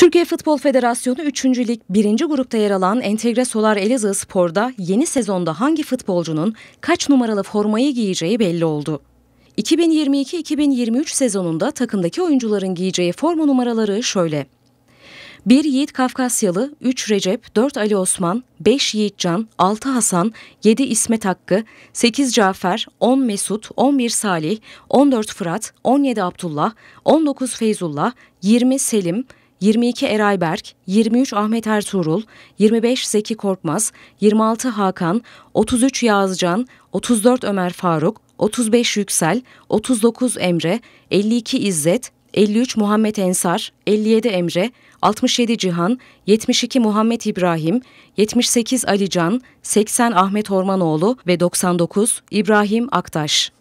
Türkiye Futbol Federasyonu 3. Lig 1. grupta yer alan Entegre Solar Elazığ Spor'da yeni sezonda hangi futbolcunun kaç numaralı formayı giyeceği belli oldu. 2022-2023 sezonunda takımdaki oyuncuların giyeceği forma numaraları şöyle. 1 Yiğit Kafkasyalı, 3 Recep, 4 Ali Osman, 5 Yiğit Can, 6 Hasan, 7 İsmet Hakkı, 8 Cafer, 10 Mesut, 11 Salih, 14 Fırat, 17 Abdullah, 19 Feyzullah, 20 Selim, 22 Eray Berk, 23 Ahmet Ertuğrul, 25 Zeki Korkmaz, 26 Hakan, 33 Yağızcan, 34 Ömer Faruk, 35 Yüksel, 39 Emre, 52 İzzet, 53 Muhammed Ensar, 57 Emre, 67 Cihan, 72 Muhammed İbrahim, 78 Ali Can, 80 Ahmet Ormanoğlu ve 99 İbrahim Aktaş.